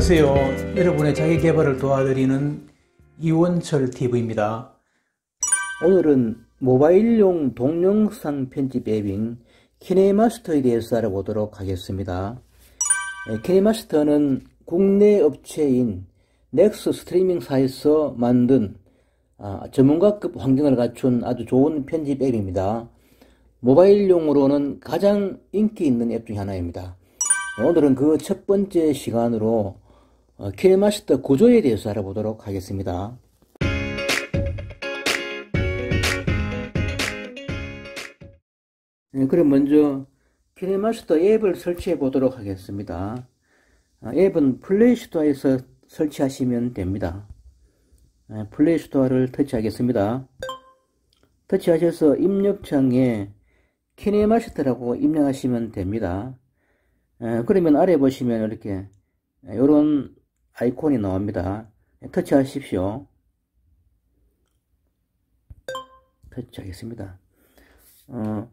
안녕하세요. 여러분의 자기 개발을 도와드리는 이원철 TV입니다. 오늘은 모바일용 동영상 편집 앱인 키네마스터에 대해서 알아보도록 하겠습니다. 예, 키네마스터는 국내 업체인 넥스 스트리밍사에서 만든 아, 전문가급 환경을 갖춘 아주 좋은 편집 앱입니다. 모바일용으로는 가장 인기 있는 앱 중 하나입니다. 오늘은 그 첫 번째 시간으로 케마시터 어, 구조에 대해서 알아보도록 하겠습니다. 네, 그럼 먼저 케마시터 앱을 설치해 보도록 하겠습니다. 어, 앱은 플레이스토어에서 설치하시면 됩니다. 네, 플레이스토어를 터치하겠습니다. 터치하셔서 입력창에 키네마시터라고 입력하시면 됩니다. 어, 그러면 아래 보시면 이렇게 이런 아이콘이 나옵니다. 터치하십시오. 터치하겠습니다. 어,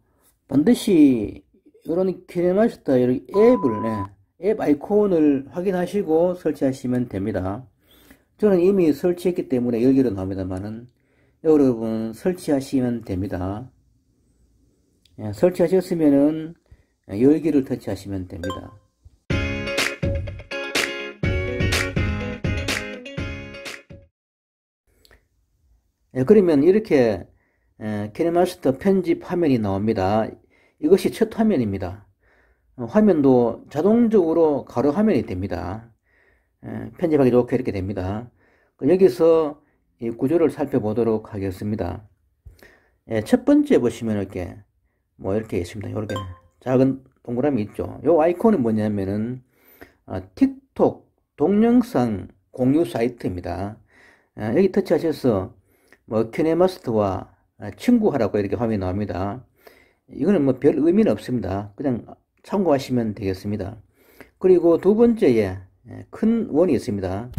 반드시 이런 캐마스터 여기 앱을 네, 앱 아이콘을 확인하시고 설치하시면 됩니다. 저는 이미 설치했기 때문에 여기로 나옵니다만은 여러분 설치하시면 됩니다. 예, 설치하셨으면은 열기를 터치하시면 됩니다. 예, 그러면 이렇게 예, 캐리마스터 편집 화면이 나옵니다. 이것이 첫 화면입니다. 어, 화면도 자동적으로 가로 화면이 됩니다. 예, 편집하기 좋게 이렇게 됩니다. 여기서 이 구조를 살펴보도록 하겠습니다. 첫 번째 보시면 이렇게 뭐 이렇게 있습니다. 이렇게 작은 동그라미 있죠. 이 아이콘이 뭐냐면은 어, 틱톡 동영상 공유 사이트입니다. 여기 터치하셔서 뭐큐네마스터와 친구하라고 이렇게 화면이 나옵니다. 이거는 뭐 별 의미는 없습니다. 그냥 참고하시면 되겠습니다. 그리고 두 번째에 예, 큰 원이 있습니다.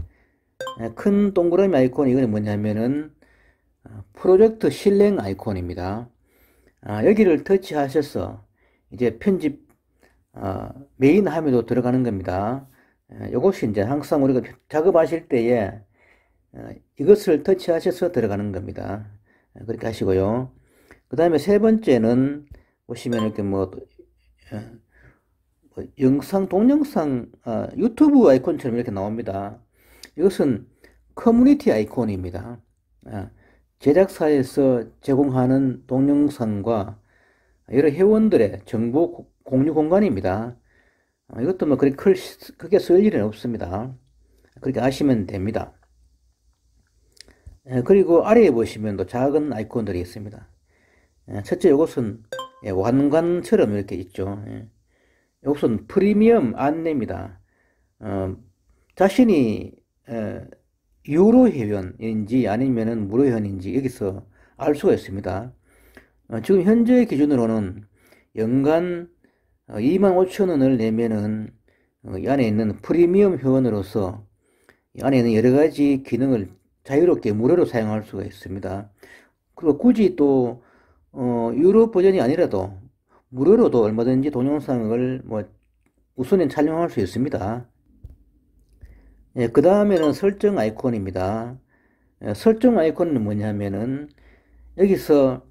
예, 큰 동그라미 아이콘 이거는 뭐냐면은 어, 프로젝트 실행 아이콘입니다. 아, 여기를 터치하셔서 이제 편집 어, 메인 화면으로 들어가는 겁니다. 이것이 예, 이제 항상 우리가 작업하실 때에 어, 이것을 터치하셔서 들어가는 겁니다. 어, 그렇게 하시고요. 그 다음에 세 번째는 보시면 이렇게 뭐, 어, 뭐 영상, 동영상, 아, 유튜브 아이콘처럼 이렇게 나옵니다. 이것은 커뮤니티 아이콘입니다. 아, 제작사에서 제공하는 동영상과 여러 회원들의 정보 공유 공간입니다. 아, 이것도 뭐 그렇게 크게 쓸 일은 없습니다. 그렇게 아시면 됩니다. 예, 그리고 아래에 보시면 또 작은 아이콘들이 있습니다. 예, 첫째 이것은 예, 완관처럼 이렇게 있죠. 이것은 프리미엄 안내입니다. 어, 자신이 어, 유로 회원인지 아니면 무료 회원인지 여기서 알 수가 있습니다. 어, 지금 현재 기준으로는 연간 25,000원을 내면은 이 안에 있는 프리미엄 회원으로서 이 안에 있는 여러 가지 기능을 자유롭게 무료로 사용할 수가 있습니다. 그리고 굳이 또 어, 유료 버전이 아니라도 무료로도 얼마든지 동영상을 뭐 우선은 촬영할 수 있습니다. 예, 그 다음에는 설정 아이콘입니다. 예, 설정 아이콘은 뭐냐면은 여기서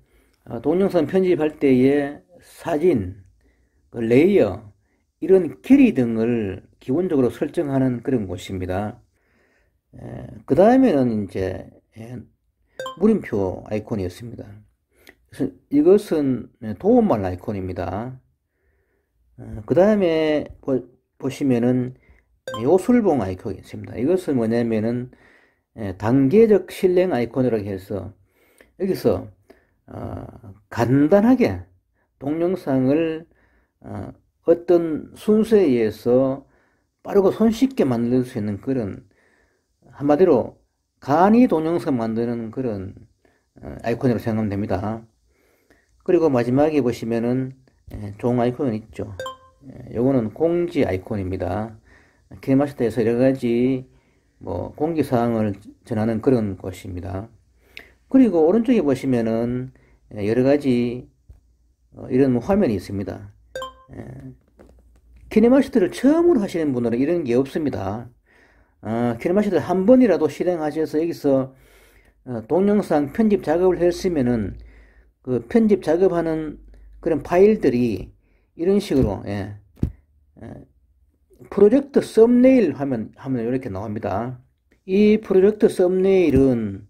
어, 동영상 편집할 때의 사진, 그 레이어, 이런 길이 등을 기본적으로 설정하는 그런 곳입니다. 예, 그 다음에는 이제 예, 물음표 아이콘이었습니다. 그래서 이것은 예, 도움말 아이콘입니다. 어, 그 다음에 보시면은 요술봉 아이콘이 있습니다. 이것은 뭐냐면은 단계적 실행 아이콘이라고 해서 여기서 어, 간단하게 동영상을 어, 어떤 순서에 의해서 빠르고 손쉽게 만들 수 있는 그런 한마디로 간이 동영상 만드는 그런 어, 아이콘으로 생각하면 됩니다. 그리고 마지막에 보시면은 종 예, 아이콘 있죠. 예, 요거는 공지 아이콘입니다. 키마스터에서 여러 가지 뭐 공지 사항을 전하는 그런 것입니다. 그리고 오른쪽에 보시면은 예, 여러 가지 어, 이런 화면이 있습니다. 키네마스터를 처음으로 하시는 분들은 이런 게 없습니다. 아, 어, 키르마시한 번이라도 실행하셔서 여기서 어, 동영상 편집 작업을 했으면은 그 편집 작업하는 그런 파일들이 이런 식으로 예. 예 프로젝트 썸네일 화면 화면 이렇게 나옵니다. 이 프로젝트 썸네일은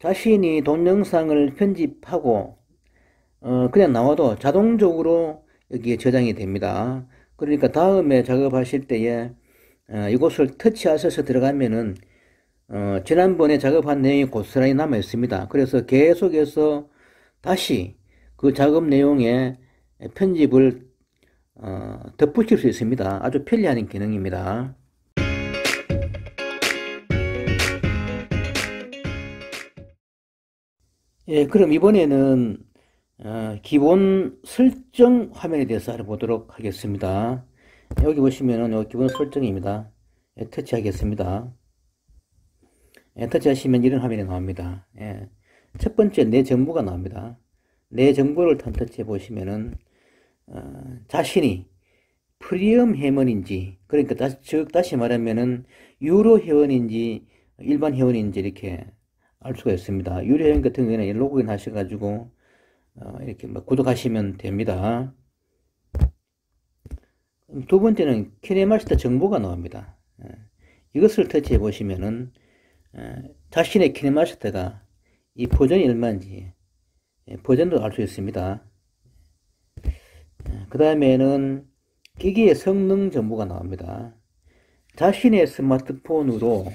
자신이 동영상을 편집하고 어, 그냥 나와도 자동적으로 여기에 저장이 됩니다. 그러니까 다음에 작업하실 때에 어, 이곳을 터치하셔서 들어가면은 어, 지난번에 작업한 내용이 고스란히 남아 있습니다. 그래서 계속해서 다시 그 작업 내용에 편집을 어, 덧붙일 수 있습니다. 아주 편리한 기능입니다. 예, 그럼 이번에는 어, 기본 설정 화면에 대해서 알아보도록 하겠습니다. 여기 보시면은 요 기본 설정입니다. 예, 터치하겠습니다. 예, 터치하시면 이런 화면이 나옵니다. 예, 첫 번째 내 정보가 나옵니다. 내 정보를 턴터치해 보시면은 어, 자신이 프리엄 회원인지 그러니까 다시, 즉 다시 말하면은 유로 회원인지 일반 회원인지 이렇게 알 수가 있습니다. 유료 회원 같은 경우에는 로그인 하셔가지고 어, 이렇게 뭐 구독하시면 됩니다. 두 번째는 캐네마스타 정보가 나옵니다. 예. 이것을 터치해 보시면은 예, 자신의 키네마시타가 이 버전이 얼마인지 예, 버전도 알 수 있습니다. 그 다음에는 기기의 성능 정보가 나옵니다. 자신의 스마트폰으로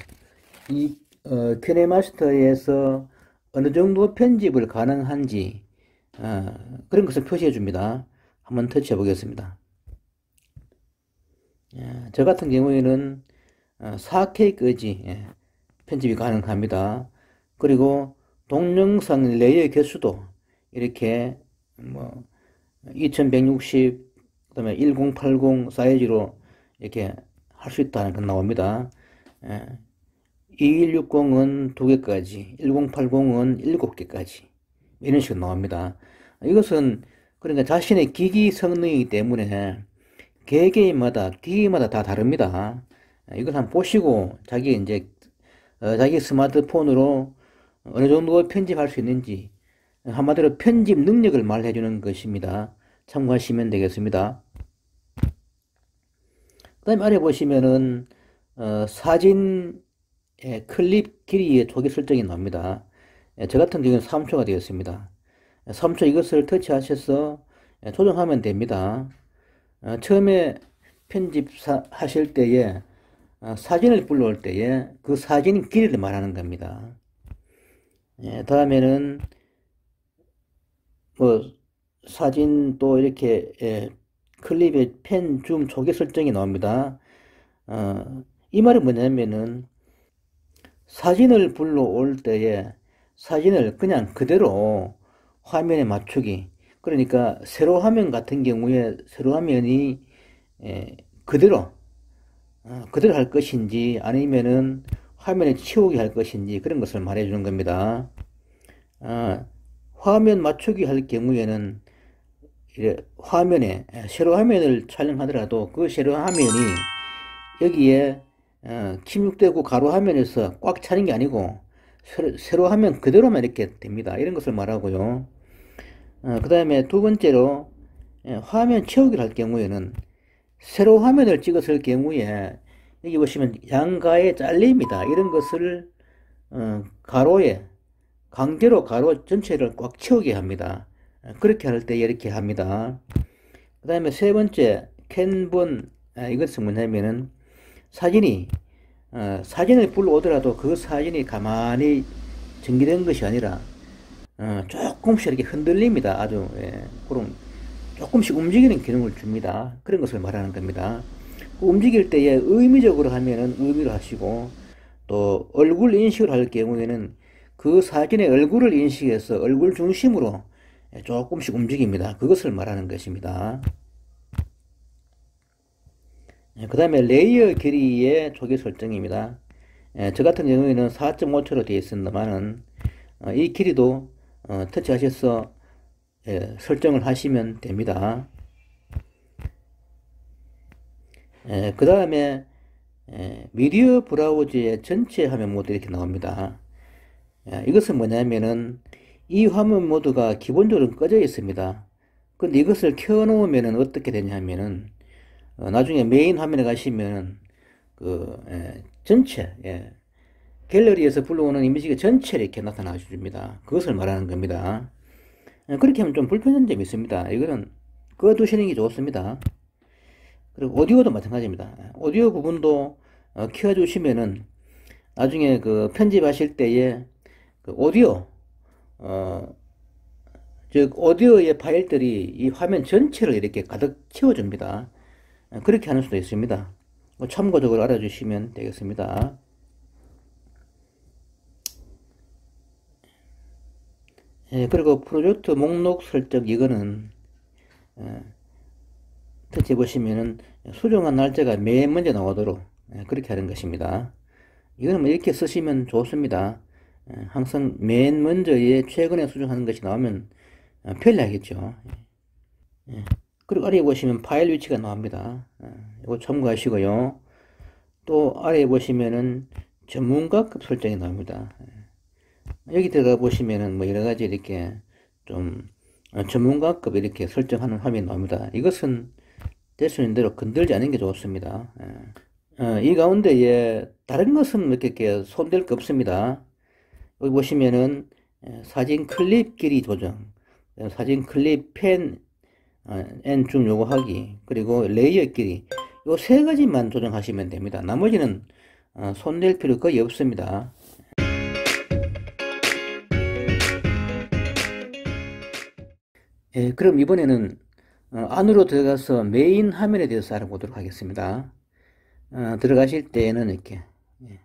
이 어, 키네마스터에서 어느 정도 편집을 가능한지 어, 그런 것을 표시해 줍니다. 한번 터치해 보겠습니다. 예, 저 같은 경우에는 4K까지 어, 예, 편집이 가능합니다. 그리고 동영상 레이의 개수도 이렇게 뭐 2160, 그 다음에 1080 사이즈로 이렇게 할 수 있다는 건 나옵니다. 2160은 예, 2개까지, 1080은 7개까지 이런 식으로 나옵니다. 이것은 그러니까 자신의 기기 성능이기 때문에 개개인마다 기기마다 다 다릅니다. 이걸 한번 보시고 자기 이제 어, 자기 스마트폰으로 어느 정도 편집할 수 있는지 한마디로 편집 능력을 말해주는 것입니다. 참고하시면 되겠습니다. 그 다음에 아래 보시면은 어, 사진 클립 길이의 조기 설정이 나옵니다. 예, 저 같은 경우는 3초가 되겠습니다. 3초 이것을 터치하셔서 예, 조정하면 됩니다. 어, 처음에 편집하실 때에 어, 사진을 불러올 때에 그 사진 길이를 말하는 겁니다. 예, 다음에는 뭐 사진 또 이렇게 예, 클립의 펜, 줌, 조개 설정이 나옵니다. 어, 이 말이 뭐냐면은 사진을 불러올 때에 사진을 그냥 그대로 화면에 맞추기 그러니까 세로 화면 같은 경우에 세로 화면이 에, 그대로 어, 그대로 할 것인지 아니면은 화면에 치우기 할 것인지 그런 것을 말해주는 겁니다. 어, 화면 맞추기 할 경우에는 화면에 세로 화면을 촬영하더라도 그 세로 화면이 여기에 어, 16대9 가로 화면에서 꽉 차는 게 아니고 세로 화면 그대로만 이렇게 됩니다. 이런 것을 말하고요. 어, 그 다음에 두 번째로 예, 화면 채우기를 할 경우에는 새로 화면을 찍었을 경우에 여기 보시면 양가에잘립이다 이런 것을 어, 가로에 강제로 가로 전체를 꽉 채우게 합니다. 예, 그렇게 할 때 이렇게 합니다. 그 다음에 세 번째 캔본 예, 이것은 뭐냐면은 사진이 어, 사진을 불러오더라도 그 사진이 가만히 전기된 것이 아니라 어, 조금씩 이렇게 흔들립니다. 아주 예, 그런 조금씩 움직이는 기능을 줍니다. 그런 것을 말하는 겁니다. 그 움직일 때에 의미적으로 하면은 의미를 하시고 또 얼굴 인식을 할 경우에는 그 사진의 얼굴을 인식해서 얼굴 중심으로 예, 조금씩 움직입니다. 그것을 말하는 것입니다. 예, 그 다음에 레이어 길이의 조개 설정입니다. 예, 저 같은 경우에는 4.5초로 되어 있습니다만은 어, 이 길이도 어, 터치하셔서 예, 설정을 하시면 됩니다. 예, 그 다음에 예, 미디어 브라우저의 전체 화면 모드 이렇게 나옵니다. 예, 이것은 뭐냐면은 이 화면 모드가 기본적으로 꺼져 있습니다. 근데 이것을 켜놓으면 어떻게 되냐면은 어, 나중에 메인 화면에 가시면그 예, 전체 예, 갤러리에서 불러오는 이미지가 전체 이렇게 나타나 줍니다. 그것을 말하는 겁니다. 예, 그렇게 하면 좀 불편한 점이 있습니다. 이거는 꺼두시는 게 좋습니다. 그리고 오디오도 마찬가지입니다. 오디오 부분도 어, 키워주시면은 나중에 그 편집하실 때에 그 오디오, 어, 즉, 오디오의 파일들이 이 화면 전체를 이렇게 가득 채워줍니다. 예, 그렇게 하는 수도 있습니다. 참고적으로 알아주시면 되겠습니다. 예, 그리고 프로젝트 목록 설정 이거는 예, 터치 보시면은 수정한 날짜가 맨 먼저 나오도록 예, 그렇게 하는 것입니다. 이거는 뭐 이렇게 쓰시면 좋습니다. 예, 항상 맨 먼저에 최근에 수정하는 것이 나오면 어, 편리하겠죠. 예, 그리고 아래에 보시면 파일 위치가 나옵니다. 예, 이거 참고하시고요. 또 아래에 보시면은 전문가급 설정이 나옵니다. 예, 여기 들어가 보시면은 뭐 여러 가지 이렇게 좀 전문가급 이렇게 설정하는 화면이 나옵니다. 이것은 될수 있는 대로 건들지 않는 게 좋습니다. 예. 어, 이 가운데에 예, 다른 것은 이렇게 손댈 게 없습니다. 여기 보시면은 예, 사진 클립 길이 조정, 사진 클립 펜, 어, N 줌 요구하기, 그리고 레이어 길이 요 세 가지만 조정하시면 됩니다. 나머지는 어, 손댈 필요 거의 없습니다. 예, 그럼 이번에는 어, 안으로 들어가서 메인 화면에 대해서 알아보도록 하겠습니다. 어, 들어가실 때는 이렇게 예,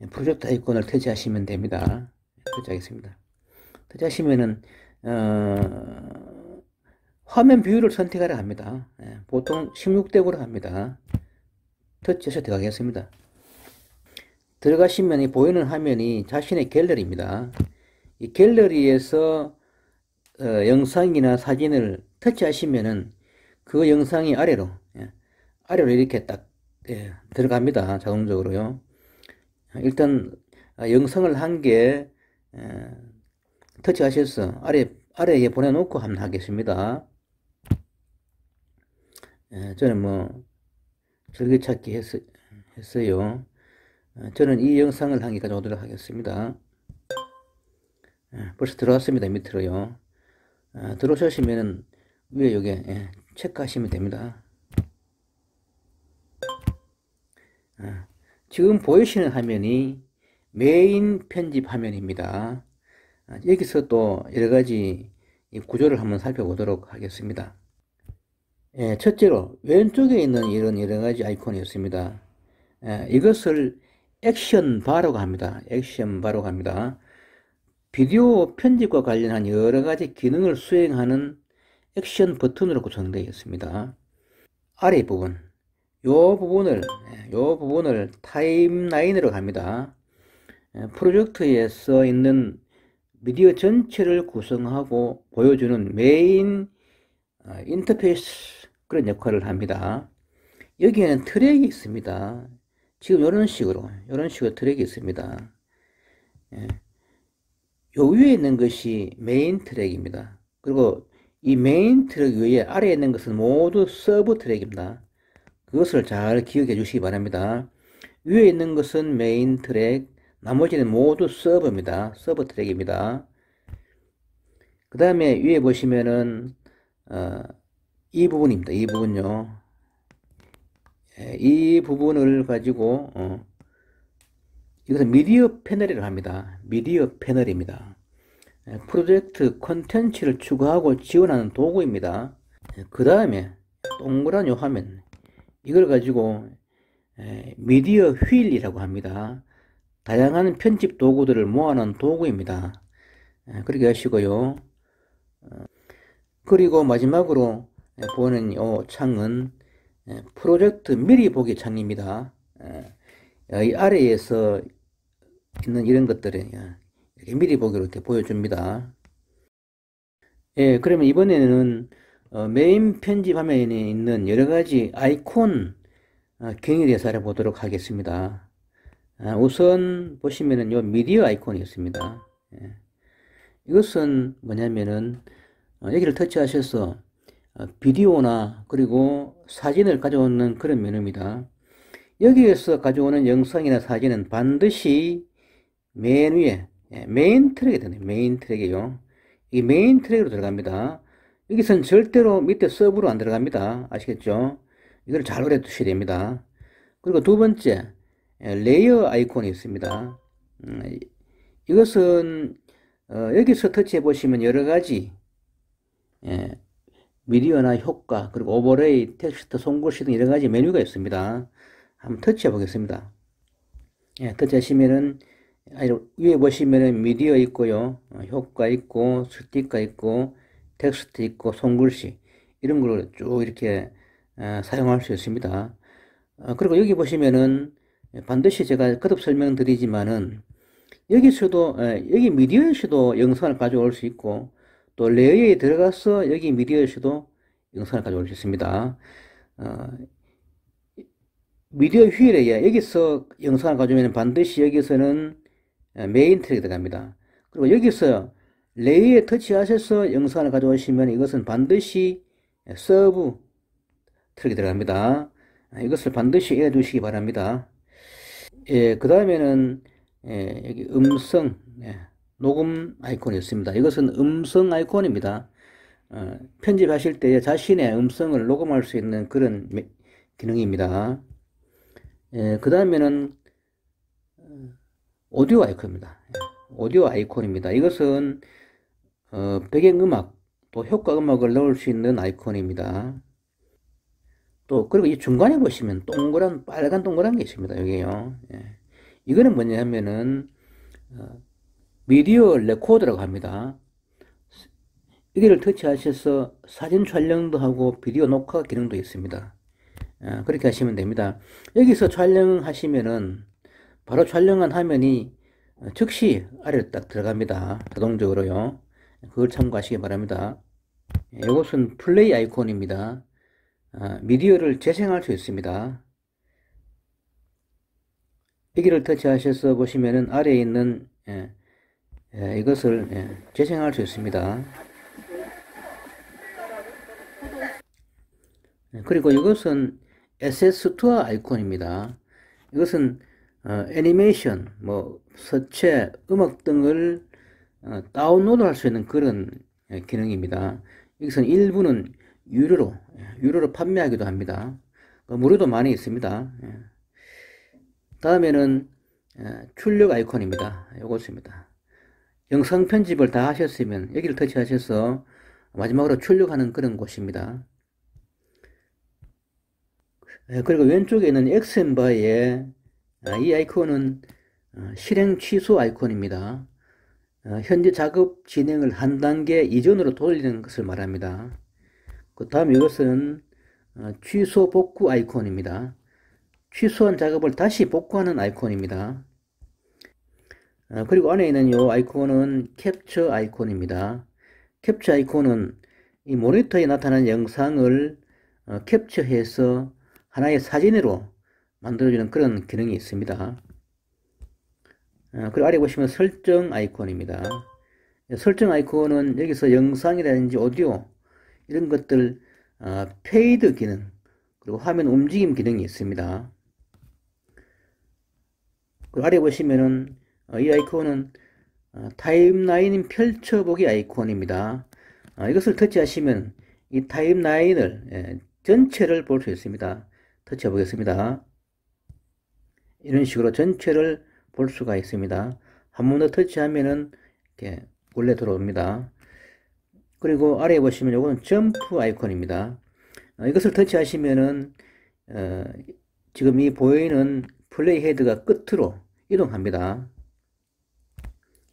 예 프로젝트 아이콘을 터치하시면 됩니다. 예, 터치하겠습니다. 터치하시면은 어, 화면 뷰를 선택하라 합니다. 예, 보통 16대9로 합니다. 터치해서 들어가겠습니다. 들어가시면 보이는 화면이 자신의 갤러리입니다. 이 갤러리에서 어, 영상이나 사진을 터치하시면은 그 영상이 아래로 예, 아래로 이렇게 딱 예, 들어갑니다 자동적으로요 일단 아, 영상을 한개 예, 터치하셔서 아래 아래에 보내놓고 한번 하겠습니다 예, 저는 뭐 즐겨찾기 했, 했어요 어, 저는 이 영상을 한 개까지 오도록 하겠습니다 예, 벌써 들어왔습니다 밑으로요 아, 들어오시면 위에 여기 예, 체크하시면 됩니다. 아, 지금 보이시는 화면이 메인 편집 화면입니다. 아, 여기서 또 여러 가지 구조를 한번 살펴보도록 하겠습니다. 예, 첫째로 왼쪽에 있는 이런 여러 가지 아이콘이 있습니다. 예, 이것을 액션 바라고 합니다. 액션 바라고 합니다. 비디오 편집과 관련한 여러 가지 기능을 수행하는 액션 버튼으로 구성되어 있습니다. 아래 부분, 요 부분을, 예, 요 부분을 타임라인으로 갑니다. 예, 프로젝트에서 있는 미디어 전체를 구성하고 보여주는 메인 어, 인터페이스 그런 역할을 합니다. 여기에는 트랙이 있습니다. 지금 이런 식으로, 이런 식으로 트랙이 있습니다. 예, 요 위에 있는 것이 메인 트랙입니다. 그리고 이 메인 트랙 위에 아래에 있는 것은 모두 서브 트랙입니다. 그것을 잘 기억해 주시기 바랍니다. 위에 있는 것은 메인 트랙, 나머지는 모두 서브입니다. 서브 트랙입니다. 그 다음에 위에 보시면은 어, 이 부분입니다. 이 부분요. 예, 이 부분을 가지고 어, 이것은 미디어 패널이라고 합니다. 미디어 패널입니다. 예, 프로젝트 컨텐츠를 추구하고 지원하는 도구입니다. 예, 그 다음에 동그란 요 화면 이걸 가지고 예, 미디어 휠이라고 합니다. 다양한 편집 도구들을 모아놓은 도구입니다. 그렇게 하시고요. 어, 그리고 마지막으로 보는 요 창은 프로젝트 미리 보기 창입니다. 이 아래에서 있는 이런 것들을 이렇게 미리 보기로 이렇게 보여줍니다. 예, 그러면 이번에는 어, 메인 편집 화면에 있는 여러 가지 아이콘 어, 경에 대해서 알아보도록 하겠습니다. 아, 우선 보시면은 요 미디어 아이콘이 있습니다. 예. 이것은 뭐냐면은 어, 여기를 터치하셔서 어, 비디오나 그리고 사진을 가져오는 그런 메뉴입니다. 여기에서 가져오는 영상이나 사진은 반드시 맨 위에 예, 메인 트랙에 되네 메인 트랙이요 이 메인 트랙으로 들어갑니다 여기선 절대로 밑에 서브로 안 들어갑니다 아시겠죠 이걸 잘 오래 두셔야 됩니다 그리고 두 번째 예, 레이어 아이콘이 있습니다 음, 이것은 어, 여기서 터치해 보시면 여러 가지 예, 미디어나 효과 그리고 오버레이 텍스트 손글씨 등 여러 가지 메뉴가 있습니다 한번 터치해 보겠습니다. 예, 터치하시면은 위에 보시면은 미디어 있고요. 어, 효과 있고 스티커 있고 텍스트 있고 손글씨 이런 걸 쭉 이렇게 어, 사용할 수 있습니다. 어, 그리고 여기 보시면은 반드시 제가 거듭 설명드리지만은 여기서도 여기 미디어에서도 영상을 가져올 수 있고 또 레이어에 들어가서 여기 미디어에서도 영상을 가져올 수 있습니다. 미디어 휴일에 예, 여기서 영상을 가져오면 반드시 여기서는 예, 메인 트랙이 들어갑니다. 그리고 여기서 레이에 터치하셔서 영상을 가져오시면 이것은 반드시 예, 서브 트랙이 들어갑니다. 아, 이것을 반드시 해주시기 바랍니다. 예, 그 다음에는 예, 여기 음성 예, 녹음 아이콘이 있습니다. 이것은 음성 아이콘입니다. 어, 편집하실 때 자신의 음성을 녹음할 수 있는 그런 기능입니다. 예, 그 다음에는 어, 오디오 아이콘입니다. 예, 오디오 아이콘입니다. 이것은 어, 배경음악 또 효과음악을 넣을 수 있는 아이콘입니다. 또 그리고 이 중간에 보시면 동그란 빨간 동그란 게 있습니다. 여기요. 예. 이거는 뭐냐면은 어, 미디어 레코드라고 합니다. 이거를 터치하셔서 사진 촬영도 하고 비디오 녹화 기능도 있습니다. 예, 그렇게 하시면 됩니다. 여기서 촬영하시면은 바로 촬영한 화면이 즉시 아래로 딱 들어갑니다. 자동적으로요. 그걸 참고하시기 바랍니다. 예, 이것은 플레이 아이콘입니다. 아, 미디어를 재생할 수 있습니다. 여기를 터치하셔서 보시면은 아래에 있는 예, 이것을 재생할 수 있습니다. 그리고 이것은 SS 2어 아이콘입니다. 이것은 어, 애니메이션, 뭐 서체, 음악 등을 어, 다운로드할 수 있는 그런 예, 기능입니다. 여기서는 일부는 유료로 예, 유료로 판매하기도 합니다. 그 무료도 많이 있습니다. 예. 다음에는 출력 아이콘입니다. 이것입니다. 영상 편집을 다 하셨으면 여기를 터치하셔서 마지막으로 출력하는 그런 곳입니다. 예, 그리고 왼쪽에 있는 엑센 바에 어, 이 아이콘은 어, 실행 취소 아이콘입니다. 어, 현재 작업 진행을 한 단계 이전으로 돌리는 것을 말합니다. 그 다음 이것은 취소 복구 아이콘입니다. 취소한 작업을 다시 복구하는 아이콘입니다. 그리고 안에 있는 이 아이콘은 캡처 아이콘입니다. 캡처 아이콘은 이 모니터에 나타난 영상을 캡처해서 하나의 사진으로 만들어주는 그런 기능이 있습니다. 어, 그리고 아래 보시면 설정 아이콘입니다. 설정 아이콘은 여기서 영상이라든지 오디오 이런 것들 어, 페이드 기능 그리고 화면 움직임 기능이 있습니다. 그리고 아래 보시면은 어, 이 아이콘은 타임라인 펼쳐보기 아이콘입니다. 이것을 터치하시면 이 타임라인을 예, 전체를 볼 수 있습니다. 터치해 보겠습니다. 이런 식으로 전체를 볼 수가 있습니다. 한 번 더 터치하면은 이렇게 원래 들어옵니다. 그리고 아래에 보시면 이거는 점프 아이콘입니다. 어, 이것을 터치하시면은 어, 지금 이 보이는 플레이 헤드가 끝으로 이동합니다.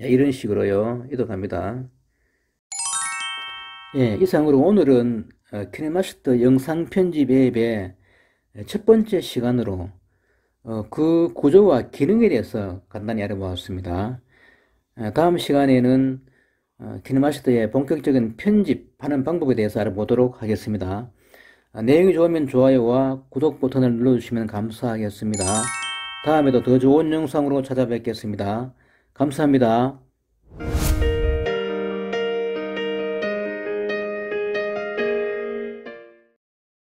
예, 이런 식으로요 이동합니다. 예, 이상으로 오늘은 어, 키네마스터 영상 편집 앱에 예, 첫 번째 시간으로 어, 그 구조와 기능에 대해서 간단히 알아보았습니다. 예, 다음 시간에는 어, 기능마스터의 본격적인 편집하는 방법에 대해서 알아보도록 하겠습니다. 아, 내용이 좋으면 좋아요와 구독 버튼을 눌러주시면 감사하겠습니다. 다음에도 더 좋은 영상으로 찾아뵙겠습니다. 감사합니다.